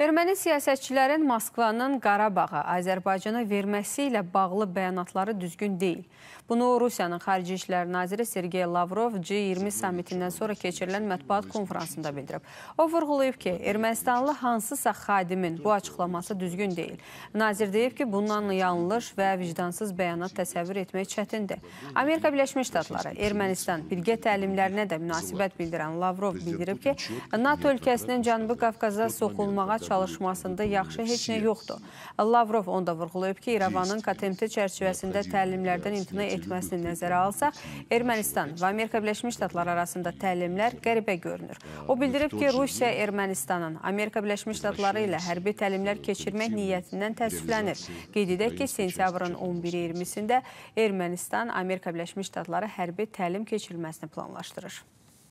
Erməni siyasətçilərin Moskvanın Qarabağa, Azərbaycana verməsi ilə bağlı bəyanatları düzgün deyil. Bunu Rusiyanın Xarici İşlər Naziri Sergey Lavrov G20 samitindən sonra keçirilən mətbuat konferansında bildirib. O vurğulayıb ki, Ermənistanlı hansısa xadimin bu açıqlaması düzgün deyil. Nazir deyib ki, bundan yanlış və vicdansız bəyanat təsəvvür etmək çətindir. Amerika Birləşmiş Ştatları Ermənistan birgə təlimlərinə də münasibət bildirən Lavrov bildirib ki, NATO ölkəsinin Cənubi Qafqaza soxulmağa çalışmasında yaxşı heç nə yoxdur. Lavrov onda vurğulayıb ki, İrəvanın KTMT çərçivəsində təlimlərdən imtina etməsini nəzərə alsaq, Ermənistan və Amerika Birləşmiş Ştatları arasında təlimlər qəribə görünür. O bildirib ki, Rusiya Ermənistanın Amerika Birləşmiş Ştatları ilə hərbi təlimlər keçirmək niyyətindən təəssüflənir. Qeyd edək ki, sentyabrın 11-20-sində Ermənistan Amerika Birləşmiş Ştatları hərbi təlim keçirilməsini planlaşdırır.